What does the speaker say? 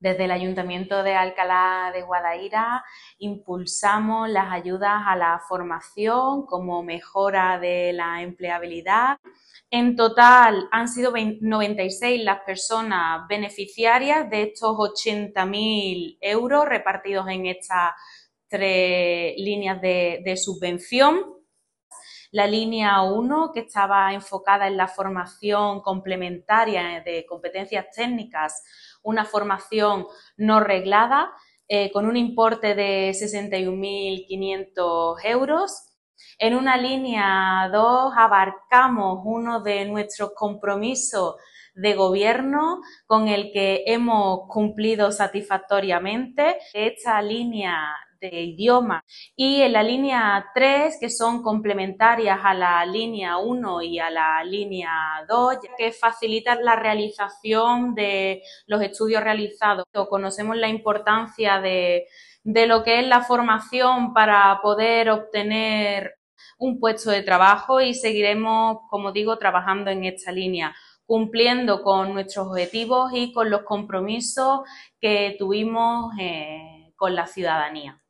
Desde el Ayuntamiento de Alcalá de Guadaira impulsamos las ayudas a la formación como mejora de la empleabilidad. En total han sido 96 las personas beneficiarias de estos 80.000 euros repartidos en estas tres líneas de, de subvención la línea 1 que estaba enfocada en la formación complementaria de competencias técnicas, una formación no reglada eh, con un importe de 61.500 euros. En una línea 2 abarcamos uno de nuestros compromisos de gobierno con el que hemos cumplido satisfactoriamente. Esta línea idioma. Y en la línea 3, que son complementarias a la línea 1 y a la línea 2, que facilitan la realización de los estudios realizados. Conocemos la importancia de, lo que es la formación para poder obtener un puesto de trabajo y seguiremos, como digo, trabajando en esta línea cumpliendo con nuestros objetivos y con los compromisos que tuvimos eh, con la ciudadanía.